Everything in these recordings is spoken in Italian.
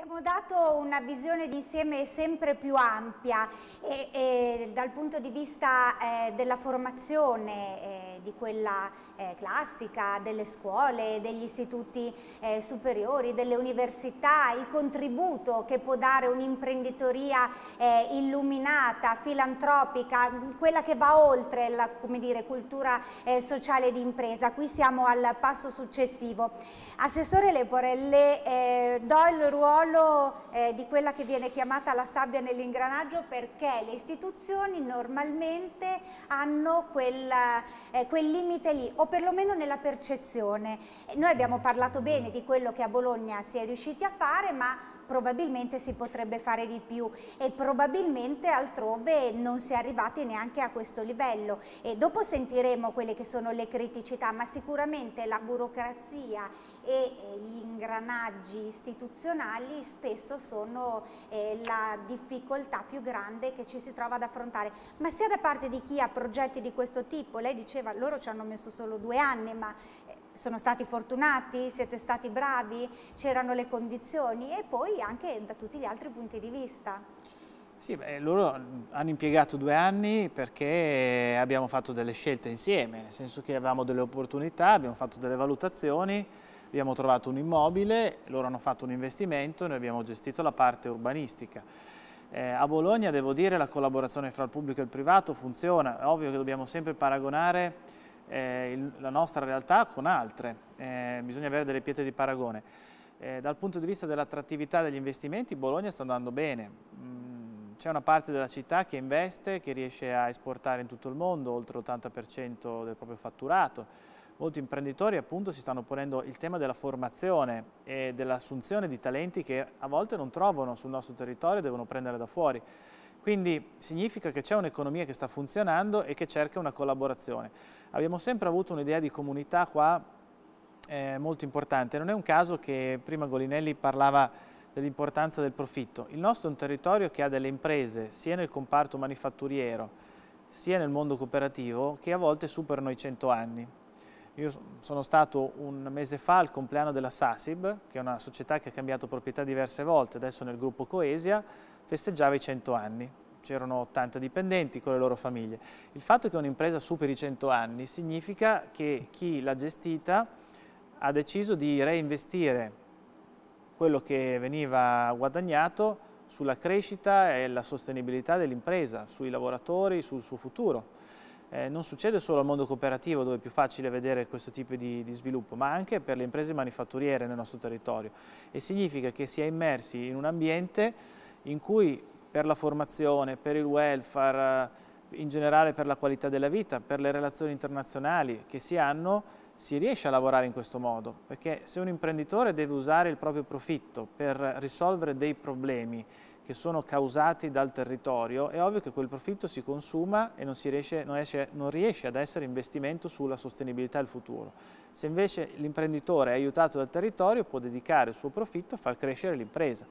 Abbiamo dato una visione d'insieme sempre più ampia e, e, dal punto di vista eh, della formazione, eh, di quella eh, classica, delle scuole, degli istituti eh, superiori, delle università, il contributo che può dare un'imprenditoria eh, illuminata, filantropica, quella che va oltre la dire, cultura eh, sociale d'impresa. Qui siamo al passo successivo. Assessore Lepore, Leporelle, do il ruolo ruolo eh, di quella che viene chiamata la sabbia nell'ingranaggio perché le istituzioni normalmente hanno quel, eh, quel limite lì o perlomeno nella percezione. Noi abbiamo parlato bene di quello che a Bologna si è riusciti a fare ma probabilmente si potrebbe fare di più e probabilmente altrove non si è arrivati neanche a questo livello e dopo sentiremo quelle che sono le criticità ma sicuramente la burocrazia e eh, gli ingranaggi istituzionali spesso sono eh, la difficoltà più grande che ci si trova ad affrontare, ma sia da parte di chi ha progetti di questo tipo, lei diceva loro ci hanno messo solo due anni, ma eh, sono stati fortunati, siete stati bravi, c'erano le condizioni e poi anche da tutti gli altri punti di vista. Sì, beh, loro hanno impiegato due anni perché abbiamo fatto delle scelte insieme, nel senso che avevamo delle opportunità, abbiamo fatto delle valutazioni, abbiamo trovato un immobile, loro hanno fatto un investimento e noi abbiamo gestito la parte urbanistica. Eh, a Bologna, devo dire, la collaborazione fra il pubblico e il privato funziona, è ovvio che dobbiamo sempre paragonare eh, il, la nostra realtà con altre, eh, bisogna avere delle pietre di paragone. Eh, dal punto di vista dell'attrattività degli investimenti Bologna sta andando bene, mm, c'è una parte della città che investe, che riesce a esportare in tutto il mondo, oltre l'80% del proprio fatturato, molti imprenditori appunto si stanno ponendo il tema della formazione e dell'assunzione di talenti che a volte non trovano sul nostro territorio e devono prendere da fuori. Quindi significa che c'è un'economia che sta funzionando e che cerca una collaborazione. Abbiamo sempre avuto un'idea di comunità qua eh, molto importante. Non è un caso che prima Golinelli parlava dell'importanza del profitto. Il nostro è un territorio che ha delle imprese sia nel comparto manifatturiero sia nel mondo cooperativo che a volte superano i 100 anni. Io sono stato un mese fa al compleanno della Sasib, che è una società che ha cambiato proprietà diverse volte, adesso nel gruppo Coesia, festeggiava i 100 anni. C'erano 80 dipendenti con le loro famiglie. Il fatto che un'impresa superi i 100 anni significa che chi l'ha gestita ha deciso di reinvestire quello che veniva guadagnato sulla crescita e la sostenibilità dell'impresa, sui lavoratori, sul suo futuro. Eh, non succede solo al mondo cooperativo dove è più facile vedere questo tipo di, di, sviluppo, ma anche per le imprese manifatturiere nel nostro territorio e significa che si è immersi in un ambiente in cui per la formazione, per il welfare, eh, in generale per la qualità della vita, per le relazioni internazionali che si hanno, si riesce a lavorare in questo modo, perché se un imprenditore deve usare il proprio profitto per risolvere dei problemi che sono causati dal territorio, è ovvio che quel profitto si consuma e non, riesce, non, esce, non riesce ad essere investimento sulla sostenibilità e il futuro. Se invece l'imprenditore è aiutato dal territorio può dedicare il suo profitto a far crescere l'impresa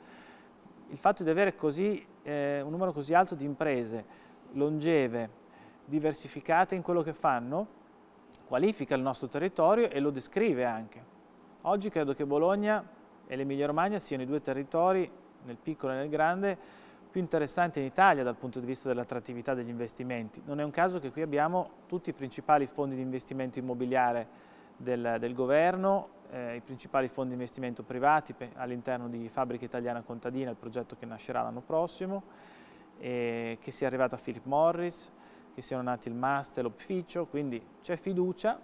il fatto di avere così, eh, un numero così alto di imprese longeve, diversificate in quello che fanno, qualifica il nostro territorio e lo descrive anche. Oggi credo che Bologna e l'Emilia Romagna siano i due territori, nel piccolo e nel grande, più interessanti in Italia dal punto di vista dell'attrattività degli investimenti. Non è un caso che qui abbiamo tutti i principali fondi di investimento immobiliare del, del governo eh, i principali fondi di investimento privati all'interno di Fabbrica Italiana Contadina, il progetto che nascerà l'anno prossimo, eh, che sia arrivata Philip Morris, che siano nati il master, l'Opficio, quindi c'è fiducia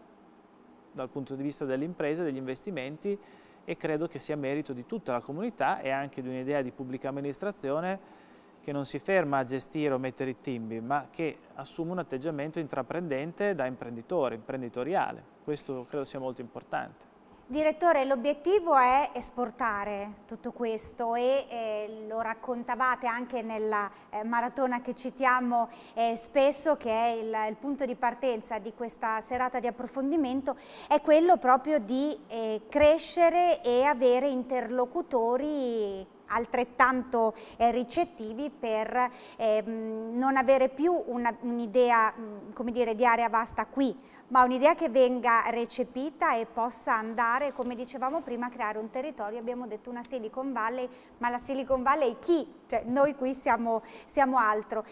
dal punto di vista dell'impresa, degli investimenti e credo che sia merito di tutta la comunità e anche di un'idea di pubblica amministrazione che non si ferma a gestire o mettere i timbi, ma che assume un atteggiamento intraprendente da imprenditore, imprenditoriale. Questo credo sia molto importante. Direttore, l'obiettivo è esportare tutto questo e eh, lo raccontavate anche nella eh, maratona che citiamo eh, spesso, che è il, il, punto di partenza di questa serata di approfondimento, è quello proprio di eh, crescere e avere interlocutori altrettanto eh, ricettivi per ehm, non avere più un'idea un di area vasta qui, ma un'idea che venga recepita e possa andare, come dicevamo prima, a creare un territorio, abbiamo detto una Silicon Valley, ma la Silicon Valley chi? Cioè, noi qui siamo, siamo altro.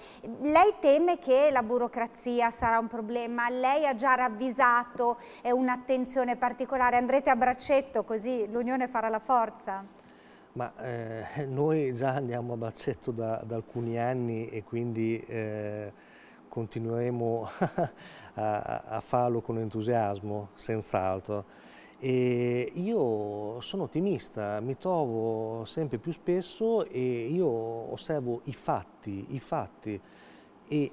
Lei teme che la burocrazia sarà un problema, lei ha già ravvisato eh, un'attenzione particolare, andrete a braccetto così l'unione farà la forza? Ma eh, noi già andiamo a Bacetto da, da alcuni anni e quindi eh, continueremo a, a, farlo con entusiasmo, senz'altro. io sono ottimista, mi trovo sempre più spesso e io osservo i fatti, i fatti e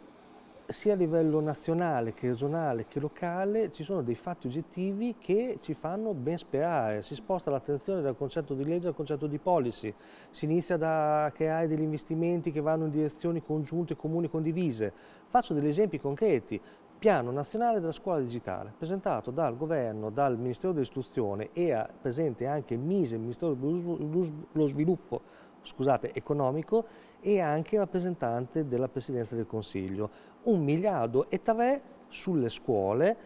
sia a livello nazionale che regionale che locale ci sono dei fatti oggettivi che ci fanno ben sperare, si sposta l'attenzione dal concetto di legge al concetto di policy, si inizia da creare degli investimenti che vanno in direzioni congiunte, comuni, condivise. Faccio degli esempi concreti, Piano Nazionale della Scuola Digitale, presentato dal Governo, dal Ministero dell'Istruzione e presente anche il MISE, il Ministero dello Sviluppo scusate, economico e anche rappresentante della Presidenza del Consiglio. Un miliardo e tre sulle scuole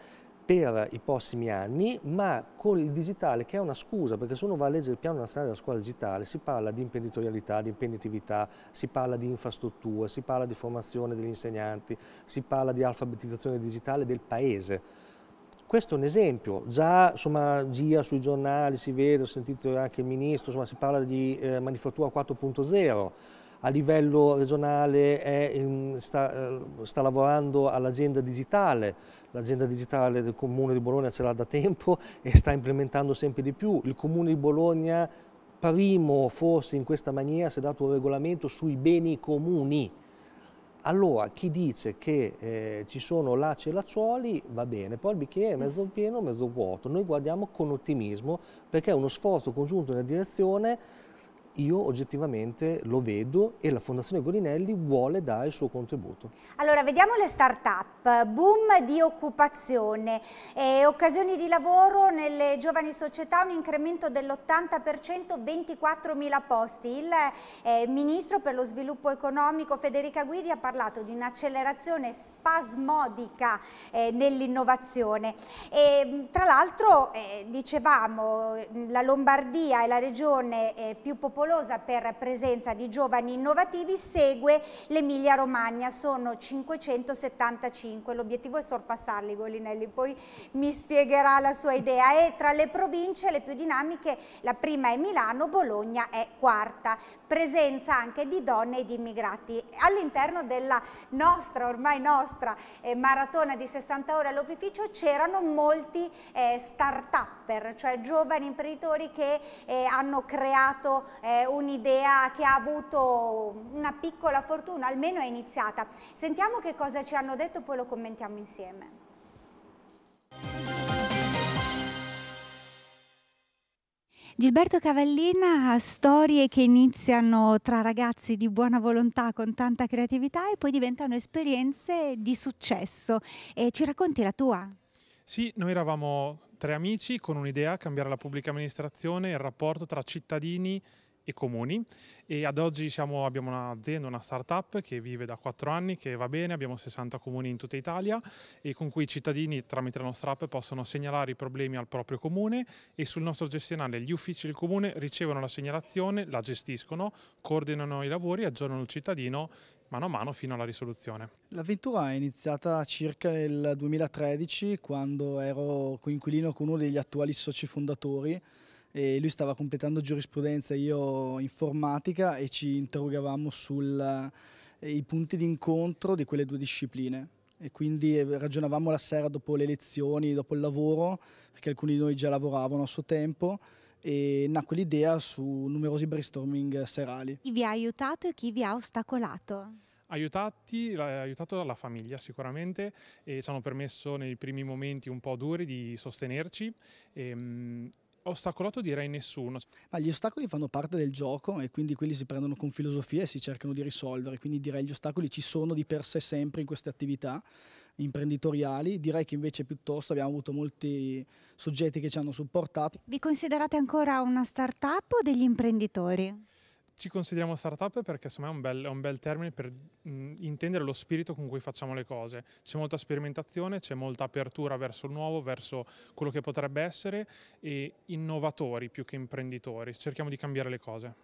per i prossimi anni, ma con il digitale che è una scusa, perché se uno va a leggere il piano nazionale della scuola digitale si parla di imprenditorialità, di imprenditività, si parla di infrastrutture, si parla di formazione degli insegnanti, si parla di alfabetizzazione digitale del paese questo è un esempio, già insomma, gira sui giornali, si vede, ho sentito anche il ministro, insomma, si parla di eh, manifattura 4.0, a livello regionale è, in, sta, eh, sta, lavorando all'agenda digitale, l'agenda digitale del Comune di Bologna ce l'ha da tempo e sta implementando sempre di più, il Comune di Bologna primo forse in questa maniera si è dato un regolamento sui beni comuni, allora, chi dice che eh, ci sono lacci e lacciuoli, va bene, poi il bicchiere è mezzo mm. pieno o mezzo vuoto. Noi guardiamo con ottimismo perché è uno sforzo congiunto nella direzione io oggettivamente lo vedo e la Fondazione Golinelli vuole dare il suo contributo. Allora, vediamo le start-up, boom di occupazione, eh, occasioni di lavoro nelle giovani società, un incremento dell'80%, 24 mila posti. Il eh, Ministro per lo Sviluppo Economico Federica Guidi ha parlato di un'accelerazione spasmodica eh, nell'innovazione. Tra l'altro, eh, dicevamo, la Lombardia è la regione eh, più popolare popolosa per presenza di giovani innovativi segue l'Emilia Romagna, sono 575, l'obiettivo è sorpassarli Golinelli, poi mi spiegherà la sua idea e tra le province le più dinamiche la prima è Milano, Bologna è quarta, presenza anche di donne e di immigrati. All'interno della nostra, ormai nostra, eh, maratona di 60 ore all'opificio c'erano molti eh, start-upper, cioè giovani imprenditori che eh, hanno creato eh, un'idea che ha avuto una piccola fortuna, almeno è iniziata. Sentiamo che cosa ci hanno detto, poi lo commentiamo insieme. Gilberto Cavallina ha storie che iniziano tra ragazzi di buona volontà con tanta creatività e poi diventano esperienze di successo. E ci racconti la tua? Sì, noi eravamo tre amici con un'idea, cambiare la pubblica amministrazione, il rapporto tra cittadini e comuni e ad oggi siamo, abbiamo un'azienda, una startup che vive da 4 anni, che va bene, abbiamo 60 comuni in tutta Italia e con cui i cittadini tramite la nostra app possono segnalare i problemi al proprio comune e sul nostro gestionale gli uffici del comune ricevono la segnalazione, la gestiscono, coordinano i lavori, aggiornano il cittadino mano a mano fino alla risoluzione. L'avventura è iniziata circa nel 2013 quando ero coinquilino con uno degli attuali soci fondatori e lui stava completando giurisprudenza, e io informatica e ci interrogavamo sui eh, uh, punti incontro di quelle due discipline e quindi eh, ragionavamo la sera dopo le lezioni, dopo il lavoro, perché alcuni di noi già lavoravano a suo tempo e nacque l'idea su numerosi brainstorming serali. Chi vi ha aiutato e chi vi ha ostacolato? aiutati, aiutato dalla famiglia sicuramente e ci hanno permesso nei primi momenti un po' duri di sostenerci. E, ehm, ostacolato direi nessuno. Ma gli ostacoli fanno parte del gioco e quindi quelli si prendono con filosofia e si cercano di risolvere, quindi direi gli ostacoli ci sono di per sé sempre in queste attività imprenditoriali, direi che invece piuttosto abbiamo avuto molti soggetti che ci hanno supportato. Vi considerate ancora una start-up o degli imprenditori? Ci consideriamo startup perché secondo me è un bel, è un bel termine per mh, intendere lo spirito con cui facciamo le cose. C'è molta sperimentazione, c'è molta apertura verso il nuovo, verso quello che potrebbe essere e innovatori più che imprenditori. Cerchiamo di cambiare le cose.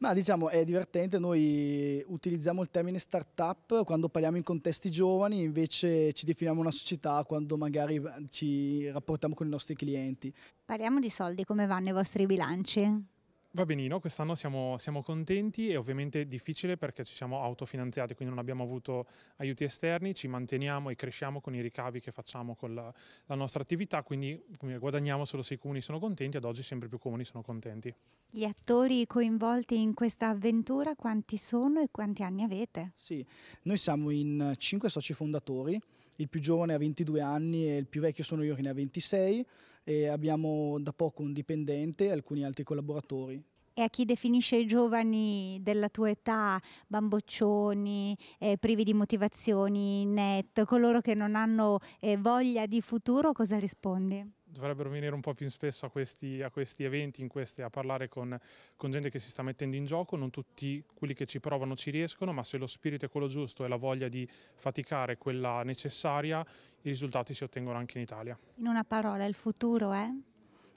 Ma diciamo è divertente, noi utilizziamo il termine startup quando parliamo in contesti giovani, invece ci definiamo una società quando magari eh, ci rapportiamo con i nostri clienti. Parliamo di soldi, come vanno i vostri bilanci? Va benino, quest'anno siamo, siamo, contenti e ovviamente difficile perché ci siamo autofinanziati, quindi non abbiamo avuto aiuti esterni, ci manteniamo e cresciamo con i ricavi che facciamo con la, la nostra attività, quindi guadagniamo solo se i comuni sono contenti, ad oggi sempre più comuni sono contenti. Gli attori coinvolti in questa avventura quanti sono e quanti anni avete? Sì, noi siamo in cinque soci fondatori, il più giovane ha 22 anni e il più vecchio sono io che ne ha 26, e abbiamo da poco un dipendente e alcuni altri collaboratori. E a chi definisce i giovani della tua età bamboccioni, eh, privi di motivazioni net, coloro che non hanno eh, voglia di futuro, cosa rispondi? dovrebbero venire un po' più spesso a questi, a questi eventi, queste, a parlare con, con, gente che si sta mettendo in gioco, non tutti quelli che ci provano ci riescono, ma se lo spirito è quello giusto e la voglia di faticare è quella necessaria, i risultati si ottengono anche in Italia. In una parola, il futuro è?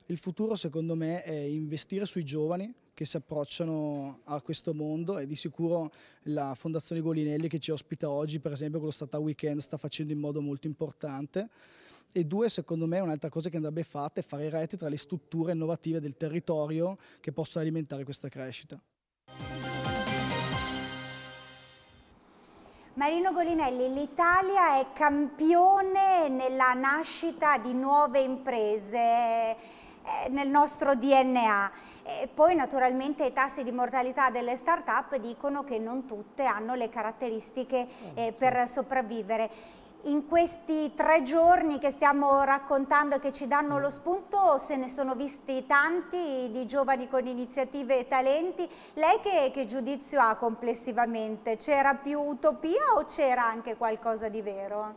Il futuro secondo me è investire sui giovani che si approcciano a questo mondo e di sicuro la Fondazione Golinelli che ci ospita oggi per esempio con lo Stata Weekend sta facendo in modo molto importante e due, secondo me, un'altra cosa che andrebbe fatta è fare i reti tra le strutture innovative del territorio che possono alimentare questa crescita. Marino Golinelli, l'Italia è campione nella nascita di nuove imprese eh, nel nostro DNA. E poi naturalmente i tassi di mortalità delle start-up dicono che non tutte hanno le caratteristiche eh, ah, per sopravvivere in questi tre giorni che stiamo raccontando e che ci danno lo spunto se ne sono visti tanti di giovani con iniziative e talenti. Lei che, che giudizio ha complessivamente? C'era più utopia o c'era anche qualcosa di vero?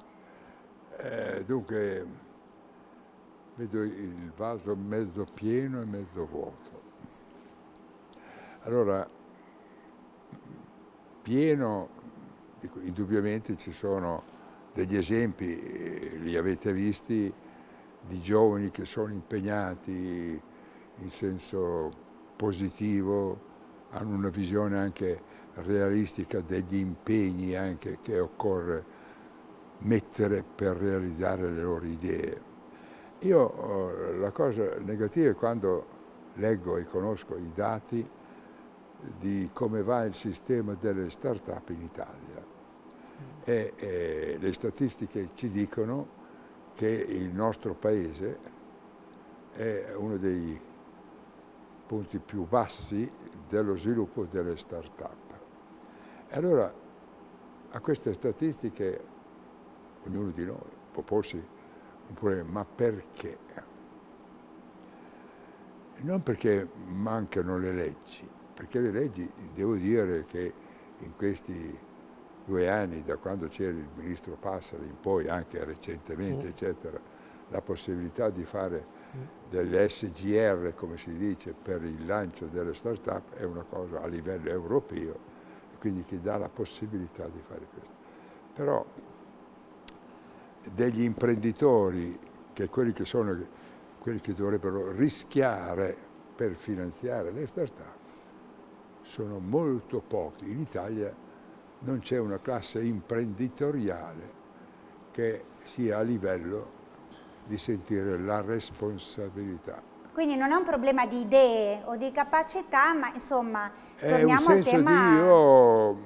Eh, dunque, vedo il vaso mezzo pieno e mezzo vuoto. Allora, pieno, indubbiamente ci sono degli esempi, eh, li avete visti, di giovani che sono impegnati in senso positivo, hanno una visione anche realistica degli impegni anche che occorre mettere per realizzare le loro idee. Io eh, la cosa negativa è quando leggo e conosco i dati di come va il sistema delle start-up in Italia e eh, le statistiche ci dicono che il nostro paese è uno dei punti più bassi dello sviluppo delle start-up. E allora a queste statistiche ognuno di noi può porsi un problema, ma perché? Non perché mancano le leggi, perché le leggi, devo dire che in questi due anni, da quando c'era il ministro Passari in poi, anche recentemente, mm. eccetera, la possibilità di fare mm. delle SGR, come si dice, per il lancio delle start-up è una cosa a livello europeo, quindi ti dà la possibilità di fare questo. Però degli imprenditori, che quelli che sono quelli che dovrebbero rischiare per finanziare le start-up, sono molto pochi. In Italia non c'è una classe imprenditoriale che sia a livello di sentire la responsabilità. Quindi non è un problema di idee o di capacità, ma insomma, torniamo al tema io,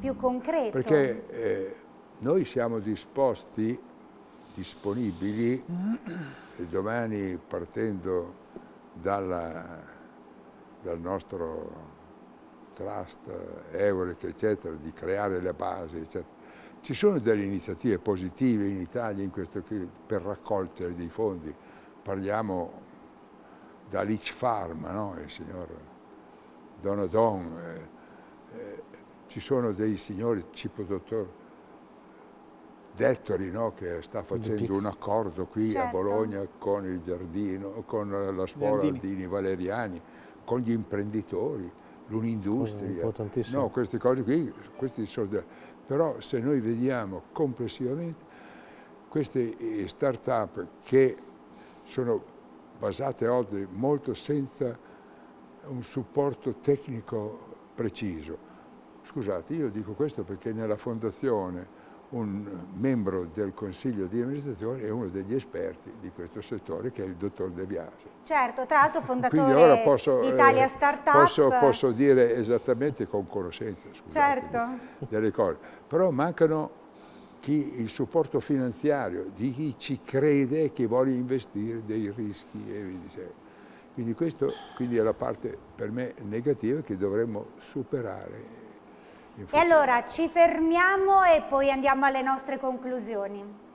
più concreto. Perché eh, noi siamo disposti, disponibili, domani partendo dalla, dal nostro trust, Eureka, eccetera, di creare le basi, eccetera. Ci sono delle iniziative positive in Italia in questo, per raccogliere dei fondi. Parliamo dall'Itch Farm, no? il signor Donadon, eh, eh, ci sono dei signori, tipo dottor Dettori, no? che sta facendo un accordo qui certo. a Bologna con il giardino, con la scuola Giardini. Valeriani, con gli imprenditori l'un'industria. Mm, no, queste cose qui, questi soldi. Però se noi vediamo complessivamente queste eh, start-up che sono basate oggi molto senza un supporto tecnico preciso. Scusate, io dico questo perché nella fondazione un membro del consiglio di amministrazione e uno degli esperti di questo settore che è il dottor De Biasi. Certo, tra l'altro fondatore posso, di Italia eh, Startup. Posso, posso dire esattamente con conoscenza certo. delle cose, però mancano chi, il supporto finanziario di chi ci crede e chi vuole investire dei rischi e vi Quindi questa è la parte per me negativa che dovremmo superare e allora ci fermiamo e poi andiamo alle nostre conclusioni.